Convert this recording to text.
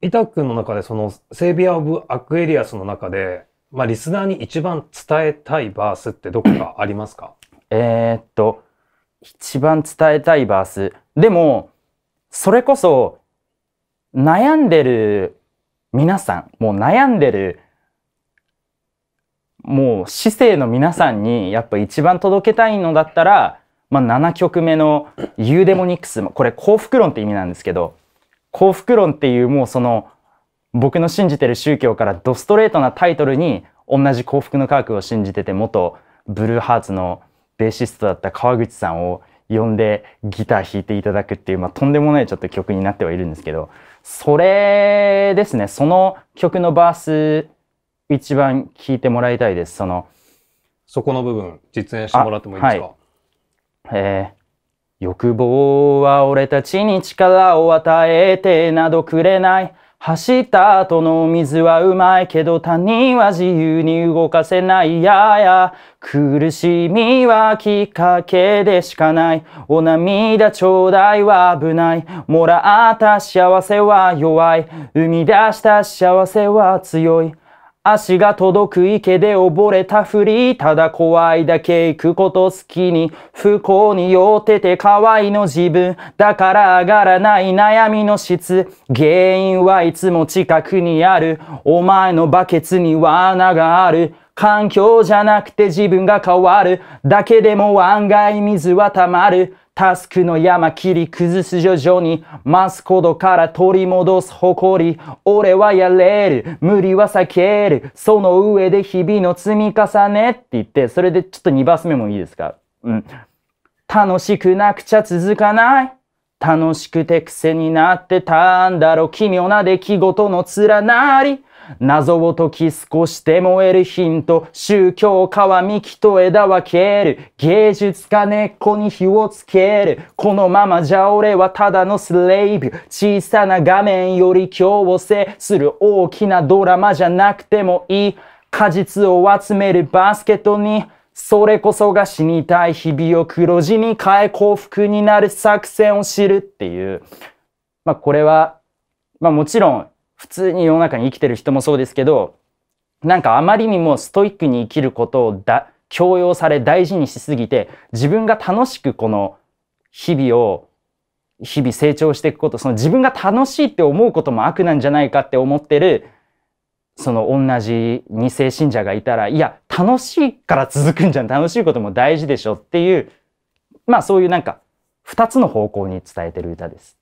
イタ君の中でそのセービア・オブ・アクエリアスの中で、まあ、リスナーに一番伝えたいバースってどこかありますか えっと、一番伝えたいバース。でも、それこそ、悩んでる皆さん、もう悩んでる、もう市政の皆さんにやっぱ一番届けたいのだったら、まあ、7曲目の「ユーデモニクス」これ幸福論って意味なんですけど幸福論っていうもうその僕の信じてる宗教からドストレートなタイトルに同じ幸福の科学を信じてて元ブルーハーツのベーシストだった川口さんを呼んでギター弾いていただくっていう、まあ、とんでもないちょっと曲になってはいるんですけどそれですねその曲のバース一番聴いてもらいたいですそのそこの部分実演してもらってもいいですか、はい、えー欲望は俺たちに力を与えてなどくれない走った後の水はうまいけど他人は自由に動かせないやや苦しみはきっかけでしかないお涙ちょうだいは危ないもらった幸せは弱い生み出した幸せは強い足が届く池で溺れたふりただ怖いだけ行くこと好きに不幸に酔ってて可愛いの自分だから上がらない悩みの質原因はいつも近くにあるお前のバケツには穴がある環境じゃなくて自分が変わるだけでも案外水は溜まるタスクの山切り崩す徐々にマスコードから取り戻す誇り俺はやれる無理は避けるその上で日々の積み重ねって言ってそれでちょっと2バス目もいいですかうん楽しくなくちゃ続かない楽しくて癖になってたんだろ奇妙な出来事の連なり謎を解き少しでも得るヒント宗教家は幹と枝分ける芸術家根っこに火をつけるこのままじゃ俺はただのスレイブ小さな画面より今日を制する大きなドラマじゃなくてもいい果実を集めるバスケットにそれこそが死にたい日々を黒字に変え幸福になる作戦を知るっていう。まあこれは、まあもちろん普通に世の中に生きてる人もそうですけど、なんかあまりにもストイックに生きることをだ強要され大事にしすぎて、自分が楽しくこの日々を日々成長していくこと、その自分が楽しいって思うことも悪なんじゃないかって思ってる、その同じ2世信者がいたら、いや、楽しいから続くんじゃん。楽しいことも大事でしょっていう、まあそういうなんか、2つの方向に伝えてる歌です。